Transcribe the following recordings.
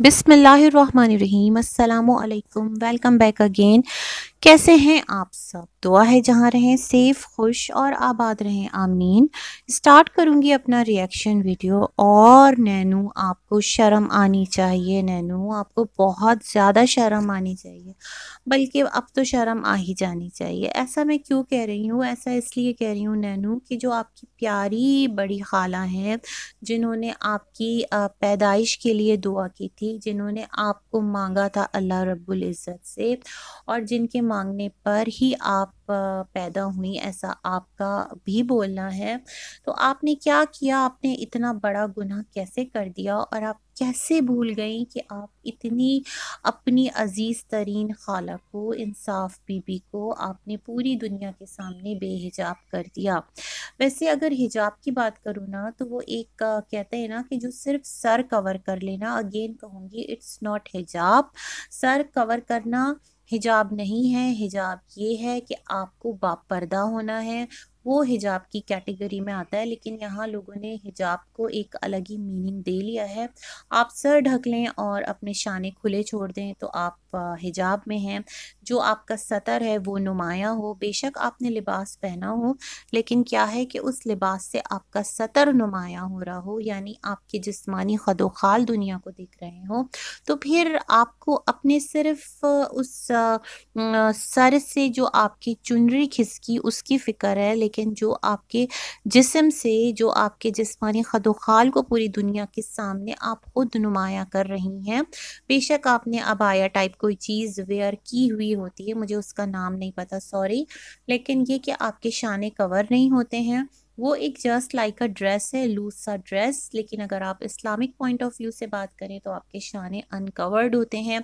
बिसमीम अल्लाम welcome back again कैसे हैं आप सब दुआ है जहाँ रहें सेफ खुश और आबाद रहें आमीन स्टार्ट करूँगी अपना रिएक्शन वीडियो और नैनू आपको शर्म आनी चाहिए नैनू आपको बहुत ज़्यादा शर्म आनी चाहिए बल्कि अब तो शर्म आ ही जानी चाहिए ऐसा मैं क्यों कह रही हूँ ऐसा इसलिए कह रही हूँ नैनू कि जो आपकी प्यारी बड़ी खाला हैं जिन्होंने आपकी पैदाइश के लिए दुआ की थी जिन्होंने आपको मांगा था अल्लाह रब्बुल इज़्ज़त से और जिनके मांगने पर ही आप पैदा हुई ऐसा आपका भी बोलना है तो आपने क्या किया आपने इतना बड़ा गुनाह कैसे कर दिया और आप कैसे भूल गई कि आप इतनी अपनी अजीज़ तरीन खाला को इंसाफ बीबी को आपने पूरी दुनिया के सामने बेहिजाब कर दिया वैसे अगर हिजाब की बात करूँ ना तो वो एक कहते हैं ना कि जो सिर्फ सर कवर कर लेना अगेन कहूँगी इट्स नॉट हिजाब सर कवर करना हिजाब नहीं है हिजाब ये है कि आपको पर्दा होना है वो हिजाब की कैटेगरी में आता है लेकिन यहाँ लोगों ने हिजाब को एक अलग ही मीनिंग दे लिया है आप सर ढक लें और अपने शाने खुले छोड़ दें तो आप हिजाब में हैं जो आपका सतर है वो नुमाया हो बेशक आपने लिबास पहना हो लेकिन क्या है कि उस लिबास से आपका सतर नुमायाँ हो रहा हो यानी आपके जिस्मानी खदोखाल दुनिया को देख रहे हो तो फिर आपको अपने सिर्फ उस सर से जो आपकी चुनरी खिसकी उसकी फ़िक्र है लेकिन जो आपके जिसम से जो आपके जिस्मानी खदोखाल को पूरी दुनिया के सामने आप खुद नुमाया कर रही हैं बेशक आपने अबाया टाइप कोई चीज़ वेयर की हुई होती है मुझे उसका नाम नहीं पता सॉरी लेकिन ये कि आपके शाने कवर नहीं होते हैं वो एक जस्ट लाइक अ ड्रेस है लूज सा ड्रेस लेकिन अगर आप इस्लामिक पॉइंट ऑफ व्यू से बात करें तो आपके शाने अनकवर्ड होते हैं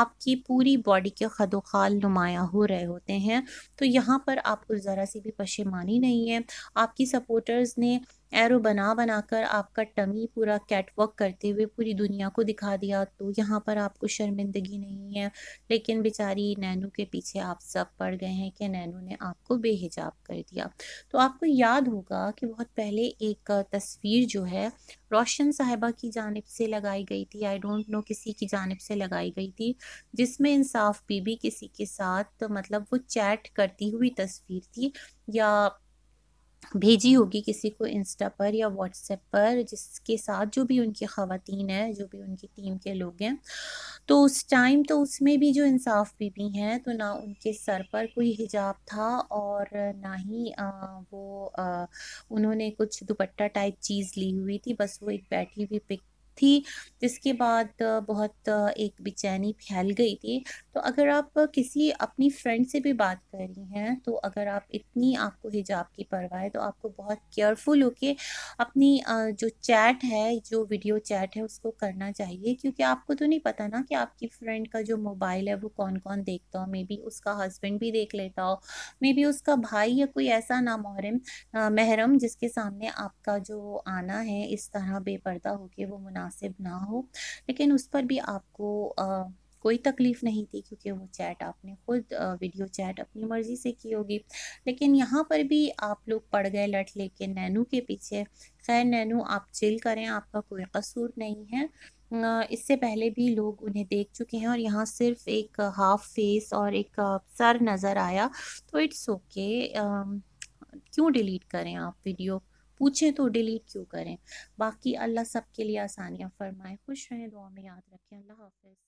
आपकी पूरी बॉडी के खदोखाल नुमायाँ हो रहे होते हैं तो यहाँ पर आपको ज़रा सी भी पशेमानी नहीं है आपकी सपोर्टर्स ने एरो बना बना कर आपका टमी पूरा कैटवॉक करते हुए पूरी दुनिया को दिखा दिया तो यहाँ पर आपको शर्मिंदगी नहीं है लेकिन बेचारी नैनू के पीछे आप सब पड़ गए हैं कि नैनू ने आपको बेहिजाब कर दिया तो आपको याद होगा कि बहुत पहले एक तस्वीर जो है रोशन साहिबा की जानब से लगाई गई थी आई डोंट नो किसी की जानब से लगाई गई थी जिसमें इंसाफ बीबी किसी के साथ तो मतलब वो चैट करती हुई तस्वीर थी या भेजी होगी किसी को इंस्टा पर या व्हाट्सएप पर जिसके साथ जो भी उनकी ख़वान है जो भी उनकी टीम के लोग हैं तो उस टाइम तो उसमें भी जो इंसाफ बीबी हैं तो ना उनके सर पर कोई हिजाब था और ना ही आ, वो आ, उन्होंने कुछ दुपट्टा टाइप चीज़ ली हुई थी बस वो एक बैठी हुई पिक थी जिसके बाद बहुत एक बेचैनी फैल गई थी तो अगर आप किसी अपनी फ्रेंड से भी बात कर रही हैं तो अगर आप इतनी आपको हिजाब की परवाह है तो आपको बहुत केयरफुल होके अपनी जो चैट है जो वीडियो चैट है उसको करना चाहिए क्योंकि आपको तो नहीं पता ना कि आपकी फ्रेंड का जो मोबाइल है वो कौन कौन देखता हो मे बी उसका हस्बैंड भी देख लेता हो मे बी उसका भाई या कोई ऐसा ना महरम महरम जिसके सामने आपका जो आना है इस तरह बेपर्दा होके वो मुना मुनासिब ना हो लेकिन उस पर भी आपको आ, कोई तकलीफ़ नहीं थी क्योंकि वो चैट आपने खुद वीडियो चैट अपनी मर्ज़ी से की होगी लेकिन यहाँ पर भी आप लोग पड़ गए लट लेके नैनू के पीछे खैर नैनू आप चिल करें आपका कोई कसूर नहीं है इससे पहले भी लोग उन्हें देख चुके हैं और यहाँ सिर्फ एक हाफ फेस और एक सर नज़र आया तो इट्स ओके क्यों डिलीट करें आप वीडियो पूछें तो डिलीट क्यों करें बाकी अल्लाह सब के लिए आसानियाँ फरमाए खुश रहें दुआ में याद रखें अल्लाह हाफिज़